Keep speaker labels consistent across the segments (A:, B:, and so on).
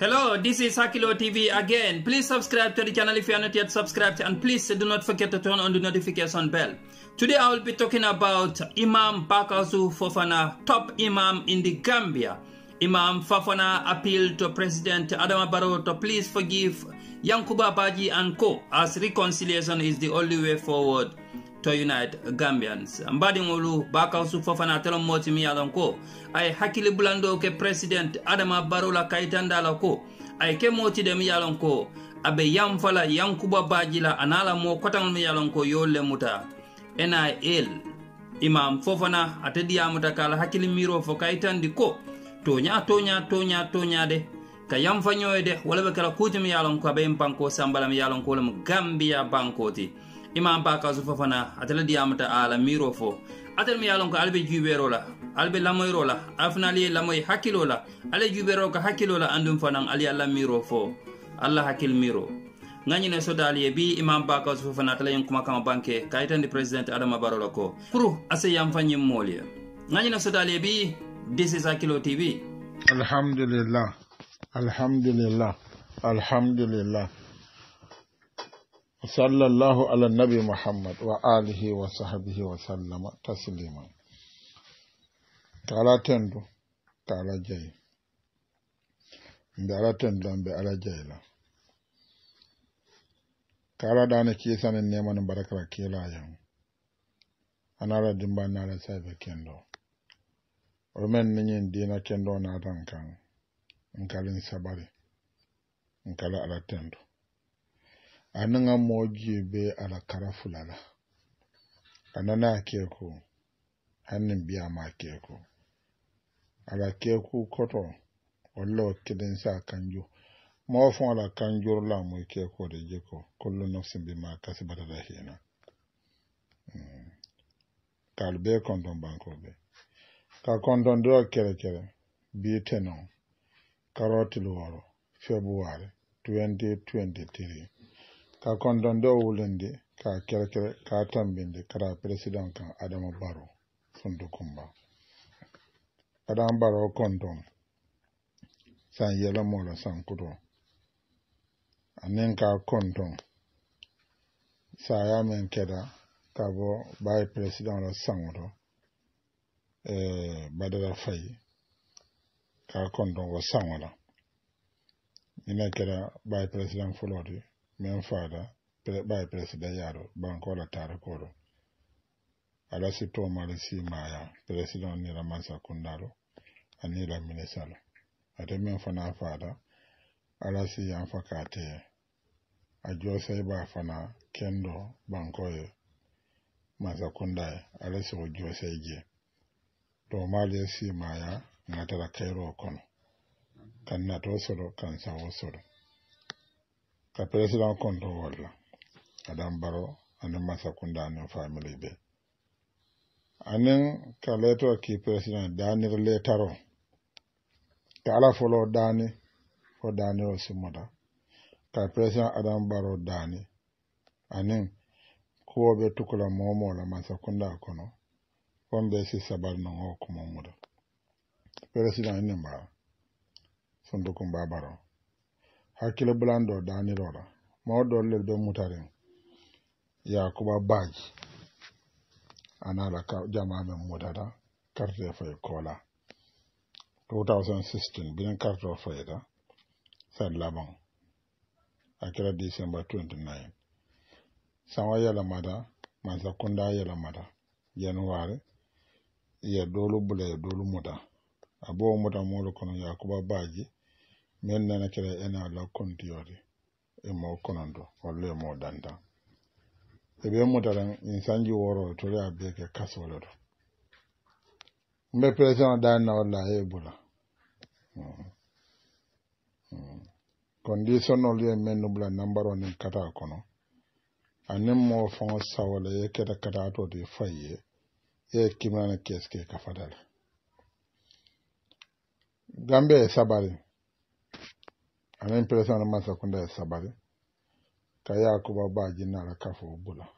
A: Hello, this is Hakilo TV again. Please subscribe to the channel if you are not yet subscribed and please do not forget to turn on the notification bell. Today I will be talking about Imam Bakazu Fofana, top Imam in the Gambia. Imam Fofana appealed to President Adama Barrow to please forgive Yankuba Baji and co as reconciliation is the only way forward. to unite gambians mbadi ngulu baka su fofana talo moti mi ay hakili bulando ke president adama barola kaitanda lako. ko ay ke moti de yalan abe yamfala yankuba bajila anala mo kotan mi yalan yole muta nil imam fofana atediyamuta kala hakkili miro fo kayitandi ko toña toña toña tonya de Kayamfanyo yanfañoye de kala kuti yalon abe banko sambala yalon ulemu Gambia gambiya bankoti imam pa kawsu fo fana atala diyamata ala miro fo atal mi yalon ko albe juɓero la albe lamoyro la alfanali lamoy hakkilo la ala juɓero ko hakkilo la andum fana ali allah miro fo alla hakkil miro ŋañine sodali ye bi imam ba kawsu fo fana atala yen kuma kama banke kayitandi président adama barola ko pour ase yanfañin mool ye ŋañine sodali ye bi disisa kilo tv
B: alhamdulillah alhamdulillah alhamdulillah sallallahu ala nabi muhammad wa alihi wa sahbihi wa sallama taslima taala tendo taala jeyi mbe ala tendo mbe ala jeyla taala dane kiisane nemani barakara kiilayan anala dimbani ala saybe kendo oɗumen niñin dina kendo natan kan nkalin sabari nkala ala tendo a ne ŋa mɔgyie bee a la karefula la a nana a kyeeko hɛ ne bea maa kyeeko a la kyeeko kɔtɔ o la o kelen saa kanju moo fõɔ la kanjur la a moi kyeeko de jeko kullu nafsin bima kasabat rahina mm. ka bee kɔntɔn banko be ka kɔntɔn dorɔ kyɛrɛ kyɛrɛ bii tɛnɔ karɔtili wɔrɔ february 2023 ka kondon do wulindi ka kirkire ka tambinde kara president kan adama baro fundukumba adama baro kondon san yelamola san kuto anin ka kondon saya men keda ka bo baye president la sangoto eh, badara fayi ka kondon wo sangola ina kera baye president fulote min faada ɓaye président yaaro bankola tara koɗo ala si tomare simaya président nira mansa kundaɗo anila minisalo ate min fana faada ala si yanfa kateye a josay ba fana kendo bankoye mansa kundaye ala si o josay je tomale simaya gatara kairo kono kan nato soɗo kan sawo soɗo ka president konto wolla adam baro anin masa kunda anin family be anin ka leto ki president dani letaro ka ala folo dani o daniro simmuta ka president adam baro dani anin kuwa be tukula momo la masa kunda kono on be si sabar non o kuma muda president anin bara sundukum babaro hakkille bulan ɗo danirora mawɗolle ɓe mutaren yakuba baji ana anaɗa ka jama men mutata karte faye kola 2016 binen carte o fayeta sad laban hakkira décembre 29 sanwa yalamata mansa kunda yalamata januwari ye dolu bula ye dolu muta abo muta molu kono yakuba baji min nenekere ena la kontiyode e mo konando wallo e mo danda e be mo daran in sanji woro to ya be ke kasolo do mbe president dan na wala e bula mm. Mm. condition no le men no bula number 1 en kata kono anem mo fon sawala e keta kata to de faye e kimana keske kafadala gambe e sabare anen presana masa kunda ya sabari ka yakuba ba jinnala kafo bula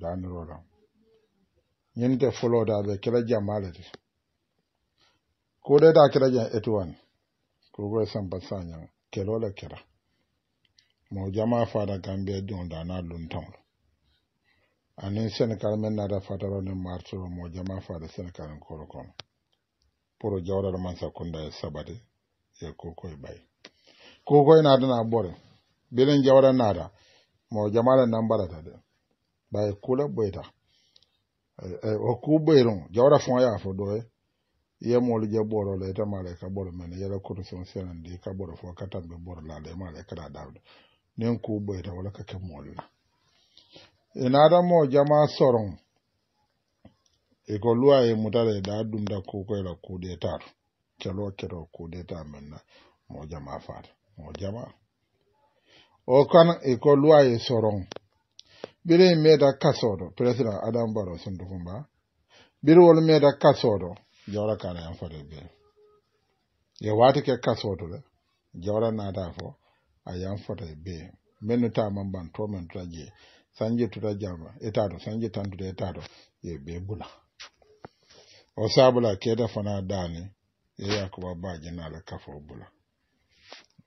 B: danirola ñinte fuloda ɓe kila jamale ti kuɗe da kila jam etuwan kugoye sampa sañan kelole kira mo jama fada gambia diŋo dana luntaŋlo anin sénégal men nada fataro nin martiro mo jama fada sénégal n koro kono pour jawɗal man sakunda e sabati ye kokoye kokoy naata na bore bilen jawara naata mo jamala nan barata de baye kula boyta eh, eh, o ku boyron jawara fon ya fo doye eh. yemolu je boro le ita mala ka boro mene yela koto son senandi ka boro fo katambe boro la le mala kada dawdo nen ku boyta wala ka ke e na la inaata mo jama soron e ko luwa ye mutare da dumda kukoyla kude tato kelo kero kude ta menna mo jama fata o jaɓa o kan eko luwaye soron birin meda kasoɗo président adam baro sendukumba birwol meda kasoɗo jawra kana yan fode be ye wati ke kasoɗo le jawra nata fo a yan fota be min nu taman ban to min tuta je sanji tuta jama etato sanji tantude etato ye be bula o sabula keda fana dani ye yakuba baje nala kafo bula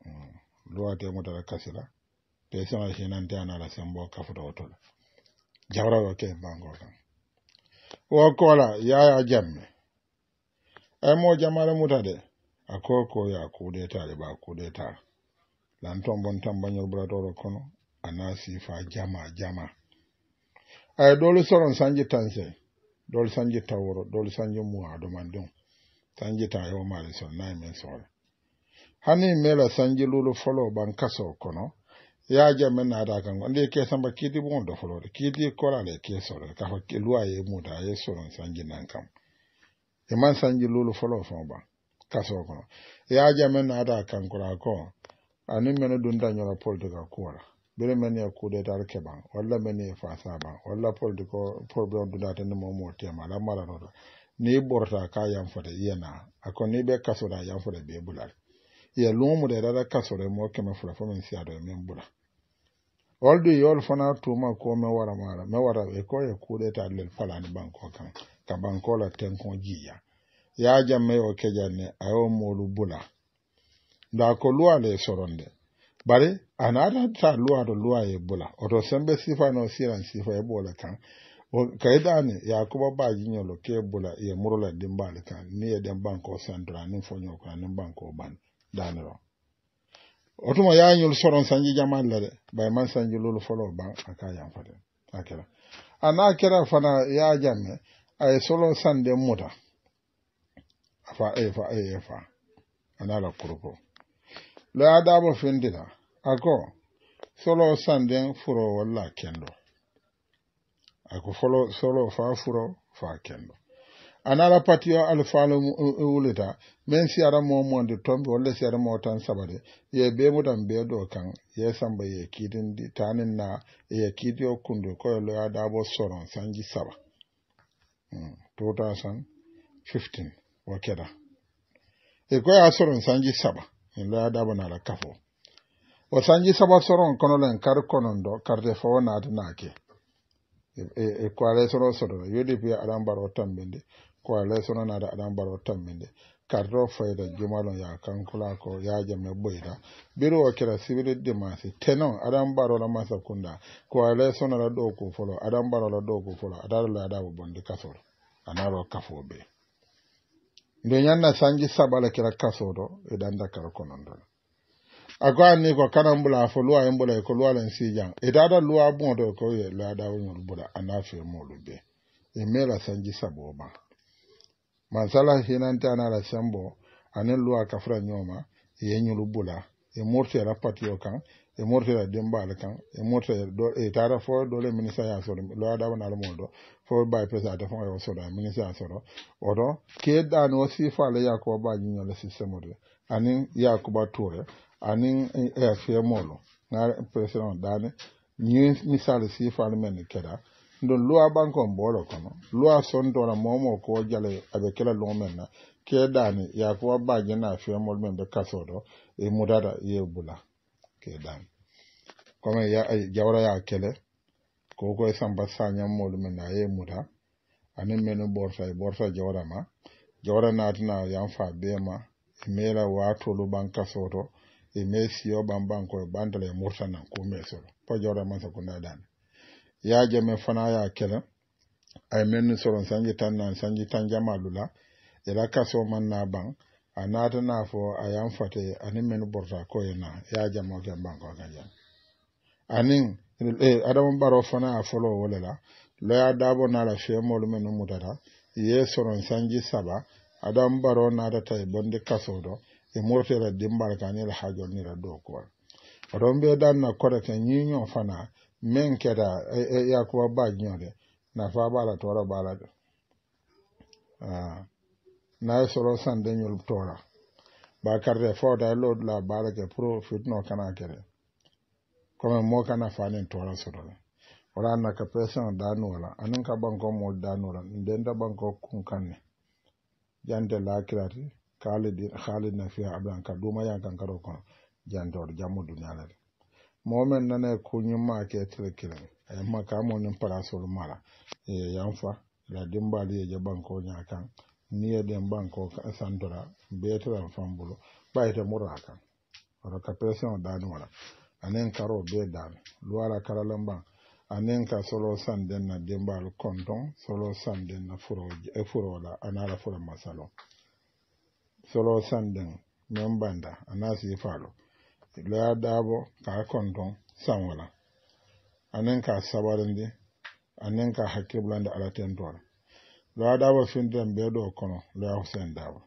B: Mm. luwa te luwate kasi la te saŋa hinante anala sembo kafuta wotola jawrawo ke bango kan wo ya yaya jamme ay e mo jamala muta de ya ako koya kudetale ba kudetala lanton bon tambañol buratoro kono ana sifa jama jama ay e dolu soron sanji tanse dolu sanji taworo dolu sanji muwa domandon sanji ta tayo mari son nayi men sore hani mela sanji lulu folo ban kaso kono yaja men nadaka ngo ndi kesamba kidi bondo folode kidi korale kesore kafa luwaye muta ye soron sanji nan kam eman sanji lulu folo fon ba kaso kono yaja men nada kankura ko ani mene dundanyola politika kuwara bere men ye kude tar keban walla men ye fasa ban walla politiko problem dundata ni momo tema la mara nodo ni borta ka yam fote yena akon ni be kaso da yam fote be bulal ya mu da rara kasore mo keme fula fo min siya do min bula oldu yol fana tuma ko me wara mara me wara e ko e kude ta lel falani banko kan ka banko la tenko jiya ya jamme ne a ayo molu bula da ko luwa le soronde bari anata ta luwa do luwa ye bula oto sembe sifa no siran sifa e bola kan kaidani yakuba ba jinyolo ke bula ye murula dimbali kan ni ye den banko sandra ni fonyo kan ni banko ban daniro otuma yañol soron sanji jaman la de bay man sanji lolu folo ban aka yan fade akira ana kira fana ya jamme ay solo sande muta afa ay eh, fa ay eh, eh, fa ana la kuruko la adabo fendida ako solo sande furo wala kendo ako folo solo fa furo fa kendo anara patiyo alfaalo wulita min siyara mo monde tombe walla siyara mo tan sabade ye be mutan be do kan ye samba ye di tanin na ye kiidi o ko lo ya dabo soron sanji saba 2015 hmm, 15 wakeda e ya soron sanji saba en dabo na la kafo o sanji saba soron len kar konon ɗo karte fowo na ke e, e, e ko alay soro sodora udp alambaro tambinde ko le na da adam baro tamminde karto da jumalo ya kula ko ya jame boyda biro o kira sibiri dimasi tenon adam baro masa kunda ko le sono la do ko folo adam baro la do ko folo adar la da bondi kasoro anaro kafobe sanji sabala kira kasoro e danda kar konondon ako anni ko kanan bula fo luwa yin bula ko luwa len sijan e da luwa bon do ko ye la da bula ana fe molu be e mela sanji saboba mansala hinantana la sembo anin luwa kafra ñooma e ye ñulu bula i e murtira patiyo kan i murtira dimbal kan e murtira i e tara fo dole minisa ya soro loya dawana alamoo do fo bay pesate fo yo soro minisa ya soro oto ke dani wo sifale yakuba baji ñole systéme de anin yakuba toure anin fmolo ga président dani ñi misali sifale men keda don lua bankon bolo kono lua sonto la momo ko jale abe kela lomen na ke dani ya ko ba jena fe mol men be kasodo e mudada ye bula ke dani kono ya ay eh, jawra ya kele ko ko e samba sanya mol men na ye muda ani menu borfa e borfa jawra ma jawra na tina ya fa be ma e mela wato lu banka soto e mesio bambanko e bandale murtana ko meso pa jawra man sa ko dani ya jame fana ya kele a mennu soron sanji tan nan sanji tan lula. ila kaso man na ban a nata na fo a yan fate anin menu borta ko yana e, ya jamo gen banko ganjan anin eh, adama baro fana a folo wale la lo ya dabo na la fe molu menu mutata ye soron sanji saba adama baro nata yi e bonde kaso do e murtira dimbal kanil hajol ni ra do ko odon dan na korete nyinyo fana min kɛra e, e, yakuba ba ɲɔ na fa b'a la tɔɔrɔ b'a la n'a ye sɔrɔ san den ɲɔlu tɔɔra ba kari fɔ da e lo la baara kɛ puro fitinɔ kana kɛ dɛ kɔmi kana fa ni tora sɔrɔ la wala na ka pesan da n'o la ani ka bankɔ mɔɔ da n'o la n den da bankɔ kun kan ne jan tɛ lakirati k'ale na fi a ka duma yan kan karo kɔnɔ jan tɛ jamu dunya la momen nana kunyin ma ke tirkira e ma ka mo nin para sol mara e yanfa la dimba li je ko nya kan dem ban ko ka sandora betra fambulo bayta muraka ora ka da dan wala anen karo be dan luwara karalan lamba anen ka solo sanden na lu konton solo sanden na furo e furo la anala furo masalo solo sanden men anasi falo loya daabo kaa konton wala aniŋ ka sabarindi aniŋ ka hakkil bulandi ala tentola loya daabo fintiren bee ɗo kono loya husen daabo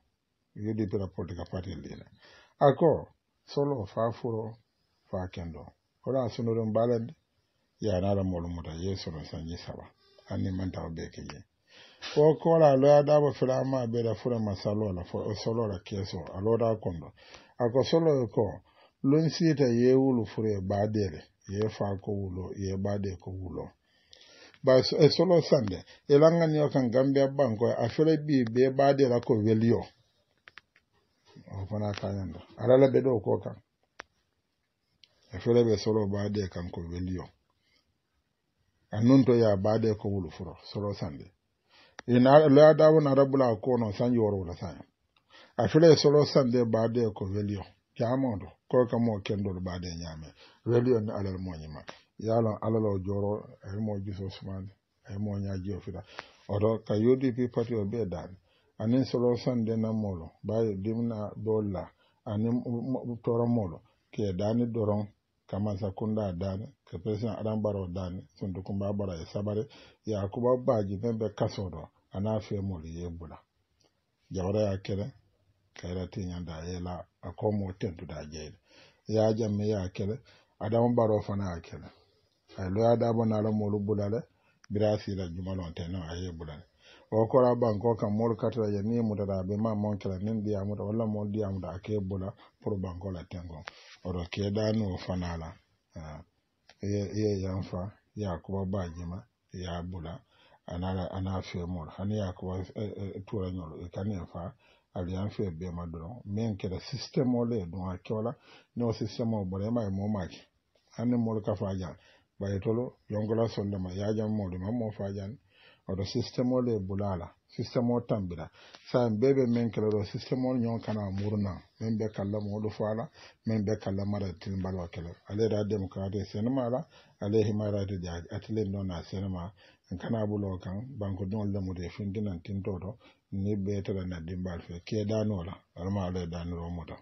B: udpla politica party lila ako solo fa furo faa kendo hoɗo a sunoɗon mbalandi yanala molu muta ye solo sanji saba anni mantawa bee keje ko kola loya dabo filama be da fura masalola fo solola keso aloda kondo ako solo ko lon siita ye wulu fure baadele ye faa ko wulo ye baade ko wulo ba e solo sande e langaniyo kan gambia banko a fere bi be baadela ko weliyo o fana kañanda alala ɓe ɗo ko kan e fere ɓe solo baade kan ko weliyo nun to ya baade ko wulu furo solo sande ina e la dawo na rabula ko no san yoro wala san afile solo sande baade ko velio kyamoto ko ka mo kendol baade ñaame weliyon ni alal moñima yalon alal o joro ay e mo juso sumani ay e mo ñajiyo fita oto ka udp parti o ɓe daani anin solo sande nammolo bawi dimna dolla anin toromolo ke daani doron kamansa kunda daani ke président adam baro daani sundu kumba bara e sabare yakuba baji men ɓe kasoɗo ana femol yebula jawra ya kere kayratiñanda a yela a komo tentude da jeyde ya jamme ya kele adama ɓaro fana a kele ay loya dabanala molu bulale bira juma jumalonte non aye bulale o kora banko kam molu katata je ni da ɓe ma mon kela nin diyamuta walla mol diyamuta a ke bula pour bankola tengon oɗo keɗani o fanala ye yanfa yakuba bajima ya bula Ana ana femol hani yakuwa e, e, e, turañol e kane fa aliyan fe bema dɔrɔn min kɛra système le ye dun a kɛwala n'o système o bɔra e ma ye ma kɛ hali ni ka fa jan bayetolo yɔnkola sɔndama yajan mɔdi ma mɔ fa jan oɗo systéme o le bulala systéme o tambira saen be ɓe min kela ɗo systéme o ñonkana murna min ɓe kalla moɗo fo ala min ɓe kalla maratil mbalwa kele ale ra démocrate e sénéma ala ale himarade ƴaji atelin ɗo na sénéma en kana ɓulo kan banque ɗon lemude e findinan tintoto ni ɓeetaɗa naddi mbal fe keɗanola alma ala ɗaniro e moto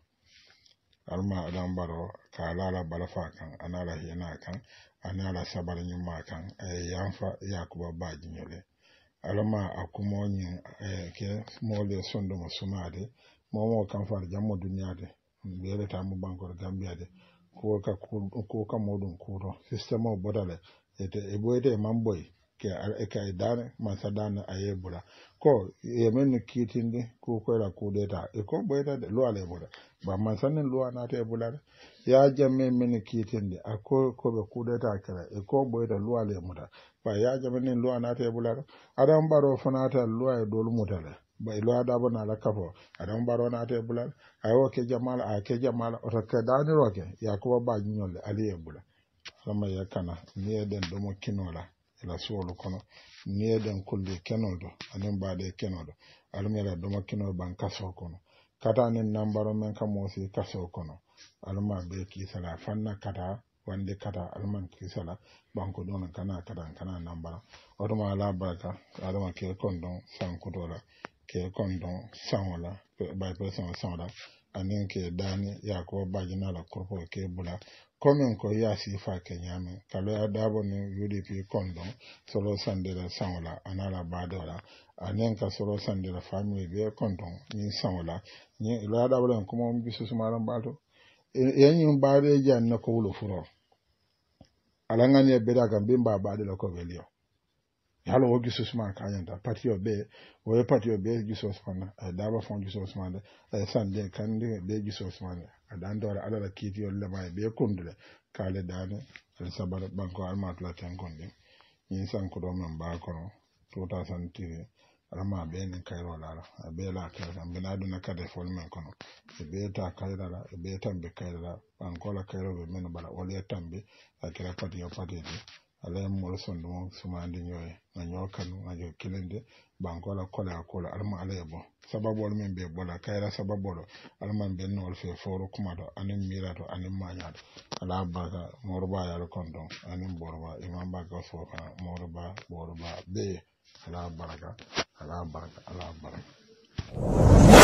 B: alma aɗan mbaro ka alala balafa kan anala hena kan anala sabara ñumma kan ay yanfa yakuba baji ñole alama a kumoñin eh, ke moole de sumade momo kam far jammo duniyade mbele tamo bankor gambiyade kuwoka kuwoka muɗum kuuro systéme o botale ete e ɓoyde e mamboye ke ay dane man sa dane aye bula ko yemen de ko koyra kudeta e ko boyta de luwa le ba man sannen luwa na ta bula ya jamme kitin kitinde a ko be kudeta kala e ko boyta luwa le muta ba ya jamme nen luwa na ta yebura adam baro ta luwa e dol mutala ba ilo e ada bana la kafo adam baro na ta te bulan ayo ke jamal a ke jamal o ke dani roke yakuba ba nyolle ali yebura bulan sama yakana ni ya e den do kinola ila suwolu kono niyeden kulle kenoɗo anin mbaɗe kenoɗo almira ɗuma kinoɗo ɓan kaso kono kata nin nambaro men ka moosi kaso kono alma be kisala fanna kata wandi kata alman kisala banko ɗon kana ka kana nambara otuma ala barika adama ke kon ɗon sankutola ke kon ɗon sanola bay person sanola anin ke dani yakuba bajinala korpo ke bula komin ko ya sifa kenyame kaloya dabo ni udp kondo solo sandela sanwala anala badola anen ka solo sandela family be kondo ni sanwala ni loya dabo len kuma bisu sumaran bato yanyin e-, bare jan na ko wulo furo alangani ya beda kan bimba baade la ko velio halo wo gisu suma kañanta parti o ɓe woyo parti o ɓe giso sumana a eh, daba fon giso sumade eh, ay sande kandi ne, giso sumade eh, aɗan dore alala kiitiyol lema e ɓe kundule kaale dane ala sabara banko almatula ten gonɗin ñin sankuɗo men mba kono 2003 alama ɓe ne kayrolara a ɓeela kayra mbena aduna kade fol men kono e ɓeyta kayrala e ɓeytanɓe kayrala bankola kayroɓe men bala wala tambi a kira pati o patidi alay molson ɗum sumadi ñoye na ñokan ajo kilende bankola kole a kola alma alaye bon sababol min be bola kayra sababolo alman bennowol fe foro kumato anin mirato anin mañato ala baka moroba yal kon ɗon anin boroba iman baka sofa moroba boroba ɓeye ala baraka ala baraka ala baraka